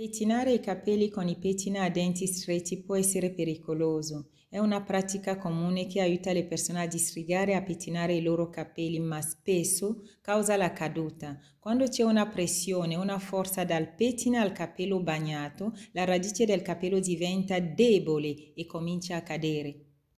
Pettinare i capelli con i pettina a denti stretti può essere pericoloso. È una pratica comune che aiuta le persone a distrigare e a pettinare i loro capelli, ma spesso causa la caduta. Quando c'è una pressione, una forza dal pettine al capello bagnato, la radice del capello diventa debole e comincia a cadere.